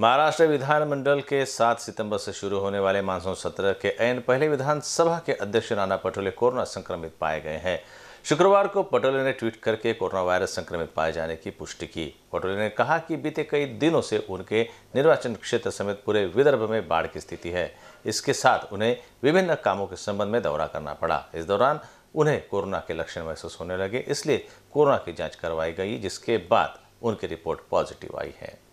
महाराष्ट्र विधानमंडल के 7 सितंबर से शुरू होने वाले मानसून सत्र के ऐन पहले विधानसभा के अध्यक्ष नाना पटोले कोरोना संक्रमित पाए गए हैं शुक्रवार को पटोले ने ट्वीट करके कोरोना वायरस संक्रमित पाए जाने की पुष्टि की पटोले ने कहा कि बीते कई दिनों से उनके निर्वाचन क्षेत्र समेत पूरे विदर्भ में बाढ़ की स्थिति है इसके साथ उन्हें विभिन्न कामों के संबंध में दौरा करना पड़ा इस दौरान उन्हें कोरोना के लक्षण महसूस होने लगे इसलिए कोरोना की जाँच करवाई गई जिसके बाद उनकी रिपोर्ट पॉजिटिव आई है